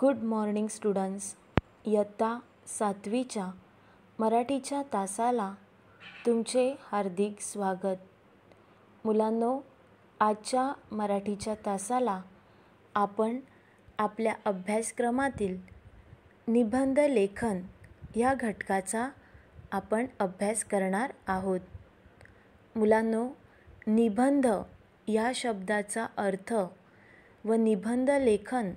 Good morning students इयत्ता सातवीच्या मराठीच्या तासाला तुमचे हार्दिक स्वागत मुलांनो आजच्या मराठीच्या तासाला आपण आपल्या अभ्यासक्रमातील निबंध लेखन या घटकाचा आपण अभ्यास करणार आहोत मुलांनो निबंध या शब्दाचा अर्थ व निबंध लेखन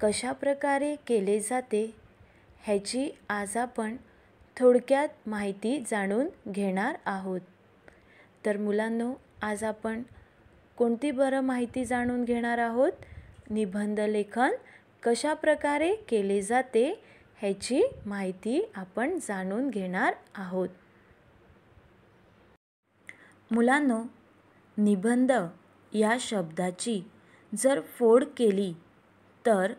कशाप्रकारे केले जाते ह्याची आज आपण थोडक्यात माहिती जाणून घेणार आहोत तर मुलांनो आज आपण कोणती बरं माहिती जाणून घेणार आहोत निबंध लेखन कशा प्रकारे केले जाते ह्याची माहिती आपण जाणून घेणार आहोत मुलांनो निबंध या शब्दाची जर फोड केली तर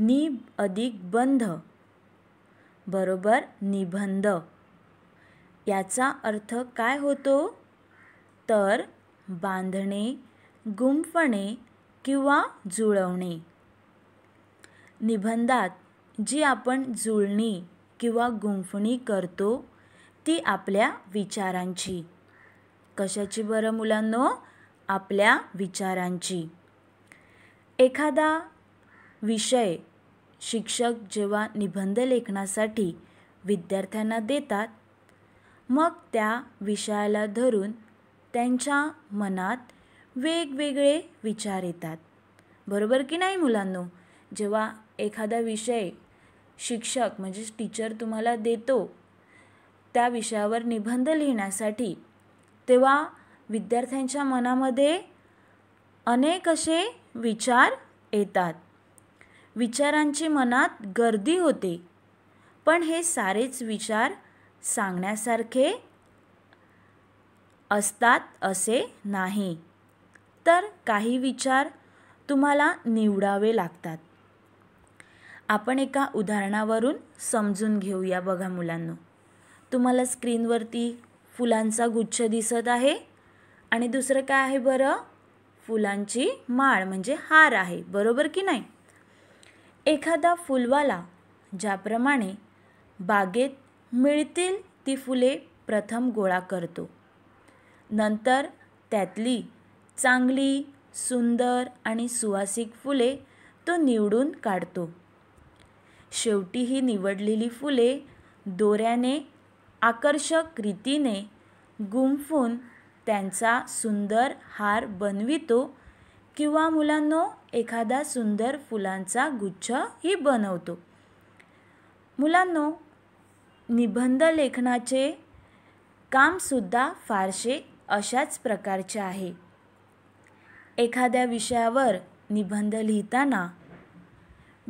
नी अधिक बंध बरोबर निबंध याचा अर्थ काय होतो तर बांधणे गुंफणे किंवा जुळवणे निबंधात जी आपण जुळणी किंवा गुंफणी करतो ती आपल्या विचारांची कशाची बरं मुलांनो आपल्या विचारांची एखादा विषय शिक्षक जेव्हा निबंध लेखनासाठी विद्यार्थ्यांना देतात मग त्या विषयाला धरून त्यांच्या मनात वेगवेगळे विचार येतात बरोबर की नाही मुलांनो जेव्हा एखादा विषय शिक्षक म्हणजेच टीचर तुम्हाला देतो त्या विषयावर निबंध लिहिण्यासाठी तेव्हा विद्यार्थ्यांच्या मनामध्ये अनेक असे विचार येतात विचारांची मनात गर्दी होते पण हे सारेच विचार सांगण्यासारखे असतात असे नाही तर काही विचार तुम्हाला निवडावे लागतात आपण एका उदाहरणावरून समजून घेऊया बघा मुलांनो तुम्हाला स्क्रीनवरती फुलांचा गुच्छ दिसत आहे आणि दुसरं काय आहे बरं फुलांची माळ म्हणजे हार आहे बरोबर की नाही एखादा फुलवाला ज्याप्रमाणे बागेत मिळतील ती फुले प्रथम गोळा करतो नंतर त्यातली चांगली सुंदर आणि सुवासिक फुले तो निवडून काढतो शेवटी ही निवडलेली फुले दोऱ्याने आकर्षक रीतीने गुंफून त्यांचा सुंदर हार बनवितो किंवा मुलांनो एखादा सुंदर फुलांचा गुच्छ गुच्छही बनवतो मुलांनो निबंध लेखनाचे कामसुद्धा फारसे अशाच प्रकारचे आहे एखाद्या विषयावर निबंध लिहिताना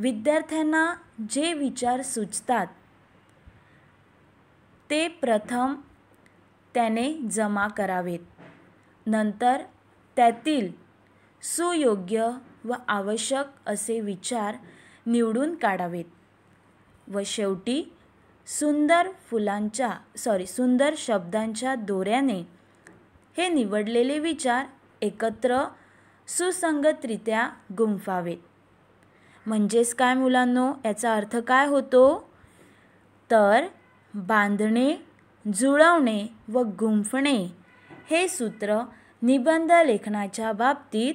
विद्यार्थ्यांना जे विचार सुचतात ते प्रथम त्याने जमा करावेत नंतर त्यातील सुयोग्य व आवश्यक असे विचार निवडून काढावेत व शेवटी सुंदर फुलांच्या सॉरी सुंदर शब्दांच्या दोऱ्याने हे निवडलेले विचार एकत्र सुसंगतरित्या गुंफावेत म्हणजेच काय मुलांनो याचा अर्थ काय होतो तर बांधणे जुळवणे व गुंफणे हे सूत्र निबंध लेखनाच्या बाबतीत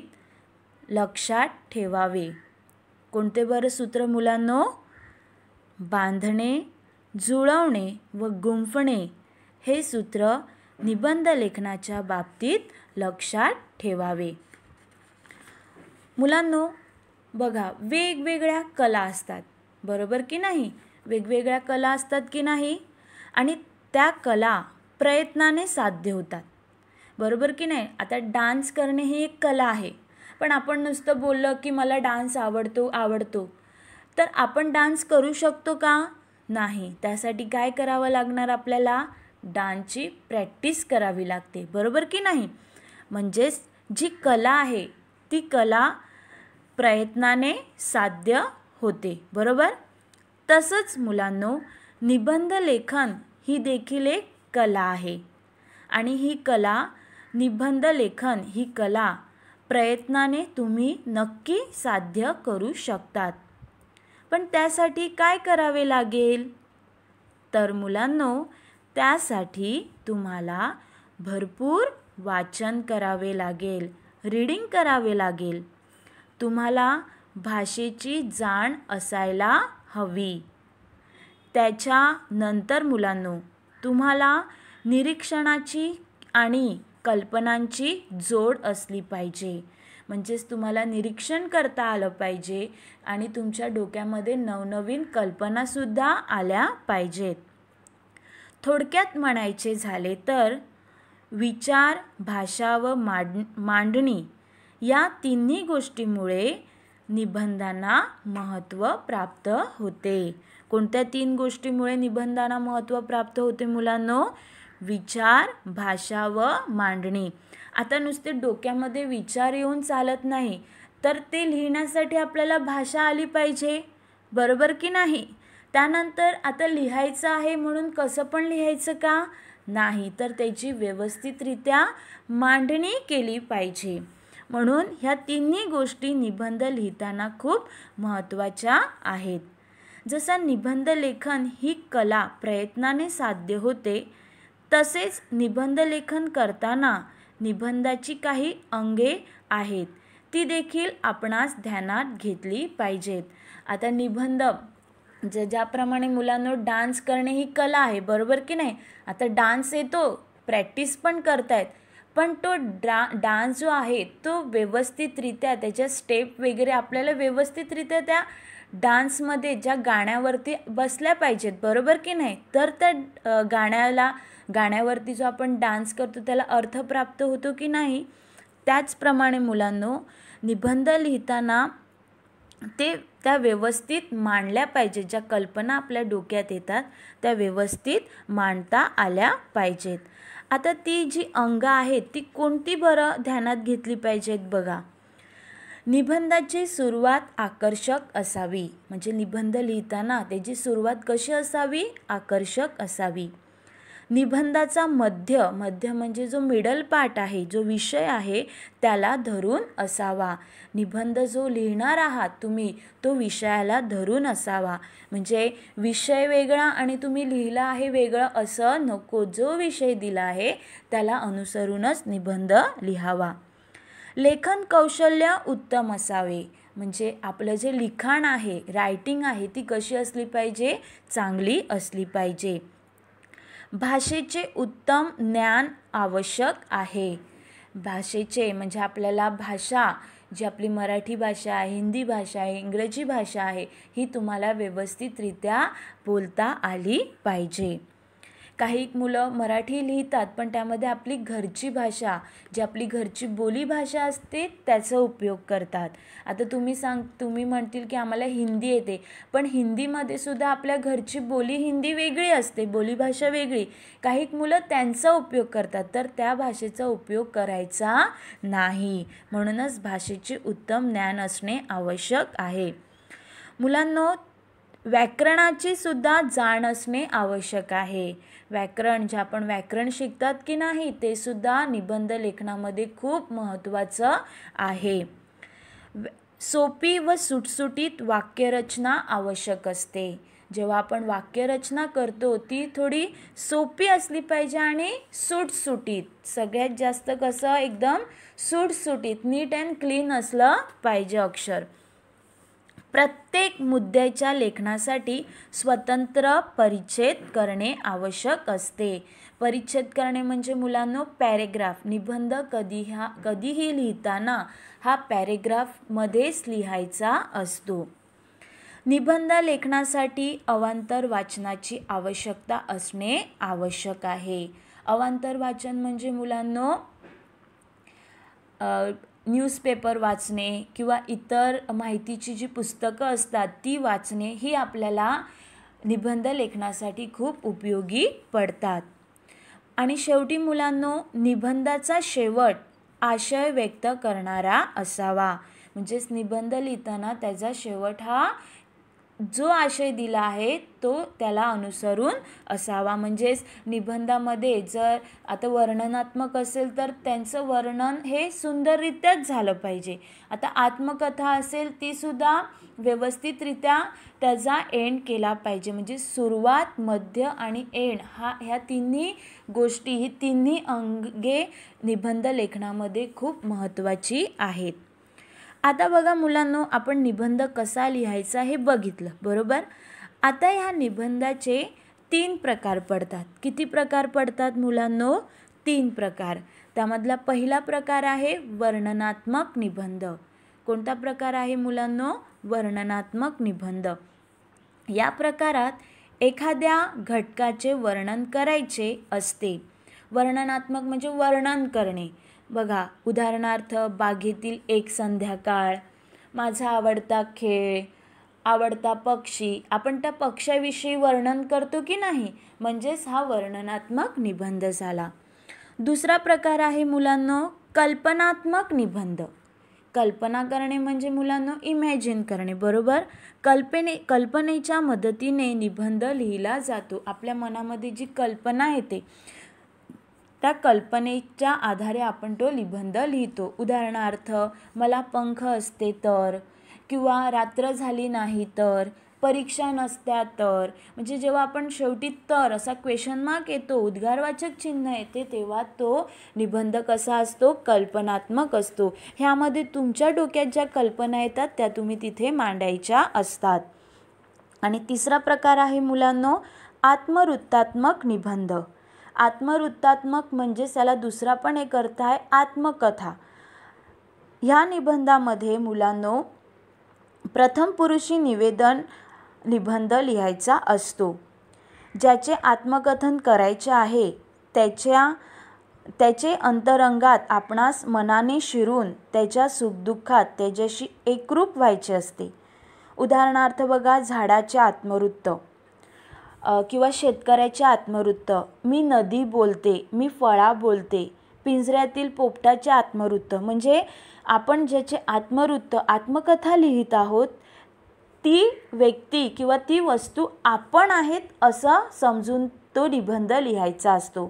लक्षात ठेवावे कोणते बरं सूत्र मुलांनो बांधणे जुळवणे व गुंफणे हे सूत्र निबंध लेखनाच्या बाबतीत लक्षात ठेवावे मुलांनो बघा वेगवेगळ्या कला असतात बरोबर की नाही वेगवेगळ्या कला असतात की नाही आणि त्या कला प्रयत्नाने साध्य होतात बरोबर की नाही आता डान्स करणे ही एक कला आहे पण आपण नुसतं बोललं की मला डान्स आवडतो आवडतो तर आपण डान्स करू शकतो का नाही त्यासाठी काय करावं लागणार आपल्याला डान्सची प्रॅक्टिस करावी लागते बरोबर की नाही म्हणजेच जी कला आहे ती कला प्रयत्नाने साध्य होते बरोबर तसंच मुलांनो निबंध लेखन ही देखील एक कला आहे आणि ही कला निबंध लेखन ही कला प्रयत्नाने तुम्ही नक्की साध्य करू शकतात पण त्यासाठी काय करावे लागेल तर मुलांनो त्यासाठी तुम्हाला भरपूर वाचन करावे लागेल रीडिंग करावे लागेल तुम्हाला भाषेची जाण असायला हवी त्याच्यानंतर मुलांनो तुम्हाला निरीक्षणाची आणि कल्पनांची जोड असली पाहिजे म्हणजेच तुम्हाला निरीक्षण करता आलं पाहिजे आणि तुमच्या डोक्यामध्ये नवनवीन कल्पनासुद्धा आल्या पाहिजेत थोडक्यात म्हणायचे झाले तर विचार भाषा व मांड मांडणी या तिन्ही गोष्टीमुळे निबंधांना महत्त्व प्राप्त होते कोणत्या तीन गोष्टीमुळे निबंधांना महत्त्व प्राप्त होते मुलांनो विचार भाषा व मांडणी आता नुसते डोक्यामध्ये विचार येऊन चालत नाही तर ते लिहिण्यासाठी आपल्याला भाषा आली पाहिजे बरोबर की नाही त्यानंतर आता लिहायचं आहे म्हणून कसं पण लिहायचं का नाही तर त्याची व्यवस्थितरित्या मांडणी केली पाहिजे म्हणून ह्या तिन्ही गोष्टी निबंध लिहिताना खूप महत्त्वाच्या आहेत जसं निबंध लेखन ही कला प्रयत्नाने साध्य होते तसेच निबंध लेखन करताना निबंधाची काही अंगे आहेत ती देखील आपणास ध्यानात घेतली पाहिजेत आता निबंध ज ज्याप्रमाणे मुलांना डान्स करणे ही कला आहे बरोबर की नाही आता डान्स येतो प्रॅक्टिस पण करतायत पण तो डा डान्स जो आहे तो व्यवस्थितरित्या त्याच्या स्टेप वगैरे आपल्याला व्यवस्थितरित्या त्या डान्समध्ये ज्या गाण्यावरती बसल्या पाहिजेत बरोबर की नाही तर त्या गाण्याला गाण्यावरती जो आपण डान्स करतो त्याला अर्थ प्राप्त होतो की नाही त्याचप्रमाणे मुलांनो निबंध लिहिताना ते त्या व्यवस्थित मांडल्या पाहिजेत ज्या कल्पना आपल्या डोक्यात येतात त्या व्यवस्थित मांडता आल्या पाहिजेत आता ती जी अंग आहेत ती कोणती बरं ध्यानात घेतली पाहिजेत बघा निबंधाची सुरुवात आकर्षक असावी म्हणजे निबंध लिहिताना त्याची सुरुवात कशी असावी आकर्षक असावी निबंधाचा मध्य मध्य म्हणजे जो मिडल पार्ट आहे जो विषय आहे त्याला धरून असावा निबंध जो लिहिणार आहात तुम्ही तो विषयाला धरून असावा म्हणजे विषय वेगळा आणि तुम्ही लिहिला आहे वेगळं असं नको जो विषय दिला आहे त्याला अनुसरूनच निबंध लिहावा लेखन कौशल्य उत्तम असावे म्हणजे आपलं जे लिखाण आहे रायटिंग आहे ती कशी असली पाहिजे चांगली असली पाहिजे भाषेचे उत्तम ज्ञान आवश्यक आहे भाषेचे म्हणजे आपल्याला भाषा जी आपली मराठी भाषा आहे हिंदी भाषा आहे इंग्रजी भाषा आहे ही तुम्हाला व्यवस्थितरित्या बोलता आली पाहिजे काही मुलं मराठी लिहितात पण त्यामध्ये आपली घरची भाषा जी आपली घरची बोलीभाषा असते त्याचा उपयोग करतात आता तुम्ही सांग तुम्ही म्हणतील की आम्हाला हिंदी येते पण हिंदीमध्ये सुद्धा आपल्या घरची बोली हिंदी वेगळी असते बोलीभाषा वेगळी काही मुलं त्यांचा उपयोग करतात तर त्या भाषेचा उपयोग करायचा नाही म्हणूनच भाषेचे उत्तम ज्ञान असणे आवश्यक आहे मुलांना व्याकरणाची सुद्धा जाण असणे आवश्यक आहे व्याकरण जे आपण व्याकरण शिकतात की नाही ते सुद्धा निबंध लेखनामध्ये खूप महत्त्वाचं आहे सोपी व सुटसुटीत वाक्यरचना आवश्यक असते जेव्हा आपण वाक्यरचना करतो ती थोडी सोपी असली पाहिजे आणि सुटसुटीत सगळ्यात जास्त कसं एकदम सुटसुटीत नीट अँड क्लीन असलं पाहिजे अक्षर प्रत्येक मुद्द्याच्या लेखनासाठी स्वतंत्र परिच्छेद करणे आवश्यक असते परिच्छेद करणे म्हणजे मुलांनो पॅरेग्राफ निबंध कधी हा कधीही लिहिताना हा पॅरेग्राफमध्येच लिहायचा असतो निबंध लेखनासाठी अवांतर वाचनाची आवश्यकता असणे आवश्यक आहे अवांतर वाचन म्हणजे मुलांनो न्यूजपेपर वाचणे किंवा इतर माहितीची जी पुस्तकं असतात ती वाचणे ही आपल्याला निबंध लेखनासाठी खूप उपयोगी पडतात आणि शेवटी मुलांनो निबंधाचा शेवट आशय व्यक्त करणारा असावा म्हणजेच निबंध लिहिताना त्याचा शेवट हा जो आशय दिला आहे तो त्याला अनुसरून असावा म्हणजेच निबंधामध्ये जर आता वर्णनात्मक असेल तर त्यांचं वर्णन हे सुंदररित्याच झालं पाहिजे आता आत्मकथा असेल तीसुद्धा व्यवस्थितरित्या त्याचा एंड केला पाहिजे म्हणजे सुरुवात मध्य आणि एंड हा ह्या तिन्ही गोष्टी ही तिन्ही अंगे निबंध लेखनामध्ये खूप महत्त्वाची आहेत आता बघा मुलांनो आपण निबंध कसा लिहायचा हे बघितलं बरोबर आता ह्या निबंधाचे तीन प्रकार पडतात किती प्रकार पडतात मुलांनो तीन प्रकार त्यामधला पहिला प्रकार आहे वर्णनात्मक निबंध कोणता प्रकार आहे मुलांनो वर्णनात्मक निबंध या प्रकारात एखाद्या घटकाचे वर्णन करायचे असते वर्णनात्मक म्हणजे वर्णन करणे बघा उदाहरणार्थ बागेतील एक संध्याकाळ माझा आवडता खेळ आवडता पक्षी आपण त्या पक्षाविषयी वर्णन करतो की नाही म्हणजेच हा वर्णनात्मक निबंध झाला दुसरा प्रकार आहे मुलांनो कल्पनात्मक निबंध कल्पना करणे म्हणजे मुलांनो इमॅजिन करणे बरोबर कल्पने कल्पनेच्या मदतीने निबंध लिहिला जातो आपल्या मनामध्ये जी कल्पना येते त्या कल्पनेच्या आधारे आपण तो निबंध लिहितो उदाहरणार्थ मला पंख असते तर किंवा रात्र झाली नाही तर परीक्षा नसत्या तर म्हणजे जेव्हा आपण शेवटी तर असा क्वेश्चन मार्क येतो उद्गारवाचक चिन्ह येते तेव्हा तो निबंध कसा असतो कल्पनात्मक असतो ह्यामध्ये तुमच्या डोक्यात ज्या कल्पना येतात त्या तुम्ही तिथे मांडायच्या असतात आणि तिसरा प्रकार आहे मुलांनो आत्मवृत्तात्मक निबंध आत्मवृत्तात्मक म्हणजेच त्याला दुसरा पण एक अर्थ आहे आत्मकथा ह्या निबंधामध्ये मुलांनो प्रथम पुरुषी निवेदन निबंध लिहायचा असतो ज्याचे आत्मकथन करायचे आहे त्याच्या त्याचे अंतरंगात आपणास मनाने शिरून त्याच्या सुखदुःखात त्याच्याशी एकरूप व्हायचे असते उदाहरणार्थ बघा झाडाचे आत्मवृत्त किंवा शेतकऱ्याचे आत्मवृत्त मी नदी बोलते मी फळा बोलते पिंजऱ्यातील पोपटाचे आत्मवृत्त म्हणजे आपण ज्याचे आत्मवृत्त आत्मकथा लिहित आहोत ती व्यक्ती किंवा ती वस्तू आपण आहेत असं समजून तो निबंध लिहायचा असतो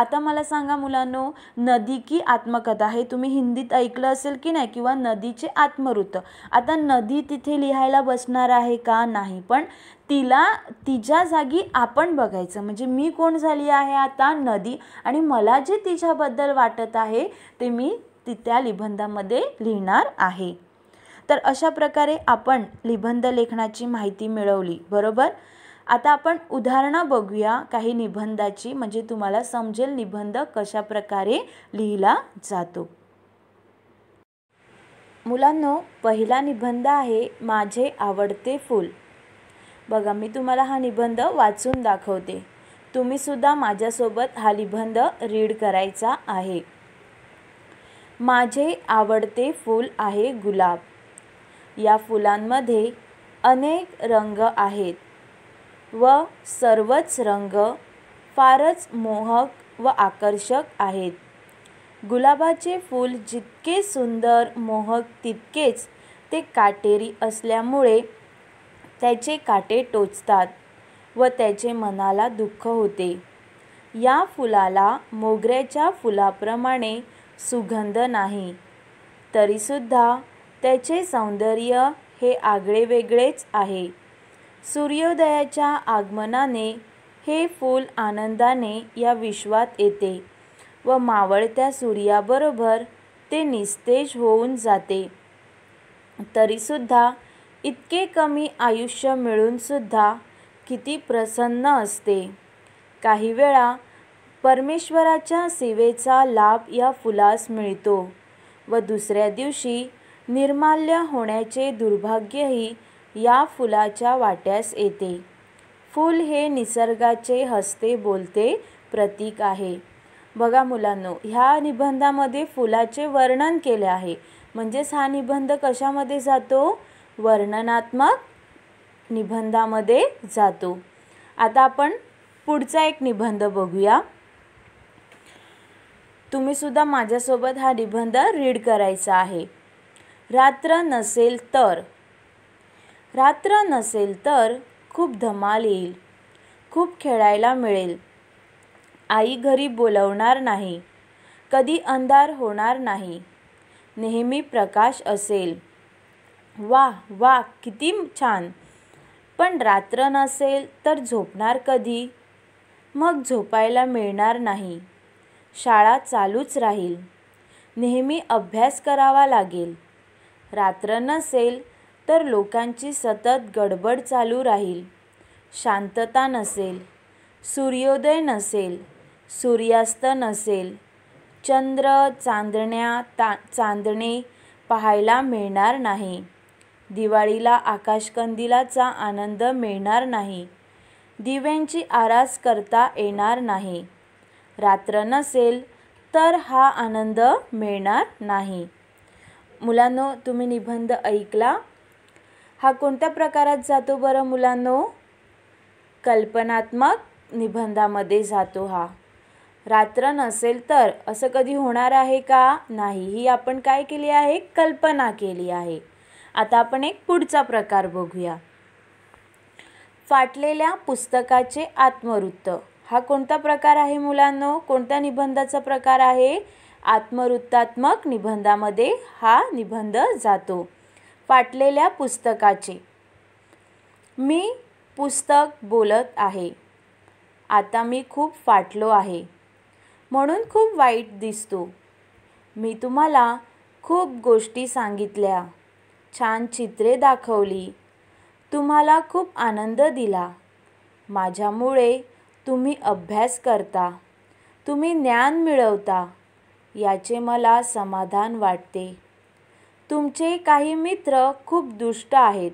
आता मला सांगा मुलांनो नदी की आत्मकथा हे तुम्ही हिंदीत ऐकलं असेल की नाही किंवा नदीचे आत्मवृत्त आता नदी तिथे लिहायला बसणार आहे का नाही पण तिला तिच्या जागी आपण बघायचं म्हणजे मी कोण झाली आहे आता नदी आणि मला जे तिच्याबद्दल वाटत आहे ते मी ति त्या निबंधामध्ये लिहिणार आहे तर अशा प्रकारे आपण निबंध लेखनाची माहिती मिळवली बरोबर आता आपण उदाहरणं बघूया काही निबंधाची म्हणजे तुम्हाला समजेल निबंध कशा प्रकारे लिहिला जातो मुलांनो पहिला निबंध आहे माझे आवडते फूल बघा मी तुम्हाला हा निबंध वाचून दाखवते तुम्हीसुद्धा माझ्यासोबत हा निबंध रीड करायचा आहे माझे आवडते फूल आहे गुलाब या फुलांमध्ये अनेक रंग आहेत व सर्वच रंग फारच मोहक व आकर्षक आहेत गुलाबाचे फूल जितके सुंदर मोहक तितकेच ते काटेरी असल्यामुळे त्याचे काटे टोचतात व त्याचे मनाला दुःख होते या फुलाला मोगऱ्याच्या फुलाप्रमाणे सुगंध नाही तरीसुद्धा त्याचे सौंदर्य हे आगळेवेगळेच आहे सूर्योदयाच्या आगमनाने हे फूल आनंदाने या विश्वात येते व मावळत्या सूर्याबरोबर ते निस्तेज होऊन जाते तरीसुद्धा इतके कमी आयुष्य मिळूनसुद्धा किती प्रसन्न असते काही वेळा परमेश्वराच्या सेवेचा लाभ या फुलास मिळतो व दुसऱ्या दिवशी निर्माल्य होण्याचे दुर्भाग्यही या फुलाच्या वाट्यास येते फूल हे निसर्गाचे हसते बोलते प्रतीक आहे बघा मुलांनो ह्या निबंधामध्ये फुलाचे वर्णन केले आहे म्हणजेच हा निबंध कशामध्ये जातो वर्णनात्मक निबंधामध्ये जातो आता आपण पुढचा एक निबंध बघूया तुम्ही सुद्धा माझ्यासोबत हा निबंध रीड करायचा आहे रात्र नसेल तर रात्र नसेल तर खूप धमाल येईल खूप खेळायला मिळेल आई घरी बोलवणार नाही कधी अंधार होणार नाही नेहमी प्रकाश असेल वा वा किती छान पण रात्र नसेल तर झोपणार कधी मग झोपायला मिळणार नाही शाळा चालूच राहील नेहमी अभ्यास करावा लागेल रात्र नसेल तर लोकांची सतत गडबड चालू राहील शांतता नसेल सूर्योदय नसेल सूर्यास्त नसेल चंद्र चांदण्या ता चांदणे पाहायला मिळणार नाही दिवाळीला आकाशकंदिलाचा आनंद मिळणार नाही दिव्यांची आरास करता येणार नाही रात्र नसेल तर हा आनंद मिळणार नाही मुलांनो तुम्ही निबंध ऐकला हा कोणत्या प्रकारात जातो बरं मुलांनो कल्पनात्मक निबंधामध्ये जातो हा रात्र नसेल तर असं कधी होणार आहे का नाही ही आपण काय केली आहे कल्पना केली आहे आता आपण एक पुढचा प्रकार बघूया फाटलेल्या पुस्तकाचे आत्मवृत्त हा कोणता प्रकार आहे मुलांनो कोणत्या निबंधाचा प्रकार आहे आत्मवृत्तात्मक निबंधामध्ये हा निबंध जातो फाटलेल्या पुस्तकाचे मी पुस्तक बोलत आहे आता मी खूप फाटलो आहे म्हणून खूप वाईट दिसतो मी तुम्हाला खूप गोष्टी सांगितल्या छान चित्रे दाखवली तुम्हाला खूप आनंद दिला माझ्यामुळे तुम्ही अभ्यास करता तुम्ही ज्ञान मिळवता याचे मला समाधान वाटते तुमचे काही मित्र खूप दुष्ट आहेत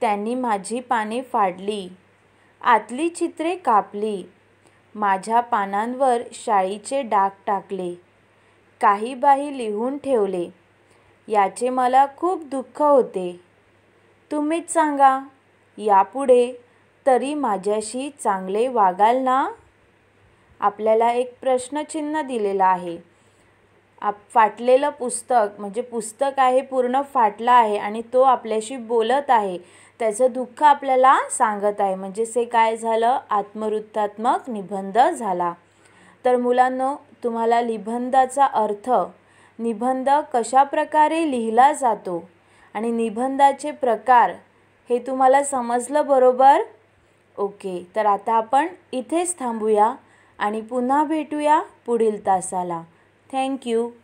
त्यांनी माझी पाने फाडली आतली चित्रे कापली माझ्या पानांवर शाईचे डाग टाकले काही बाही लिहून ठेवले याचे मला खूप दुःख होते तुम्हीच सांगा यापुढे तरी माझ्याशी चांगले वागाल ना आपल्याला एक प्रश्नचिन्ह दिलेलं आहे आप फाटलेलं पुस्तक म्हणजे पुस्तक आहे पूर्ण फाटलं आहे आणि तो आपल्याशी बोलत आहे त्याचं दुःख आपल्याला सांगत आहे म्हणजे हे काय झालं आत्मवृत्तात्मक निबंध झाला तर मुलांनो तुम्हाला निबंधाचा अर्थ निबंध कशा प्रकारे लिहिला जातो आणि निबंधाचे प्रकार हे तुम्हाला समजलं बरोबर ओके तर आता आपण इथेच थांबूया आणि पुन्हा भेटूया पुढील तासाला Thank you.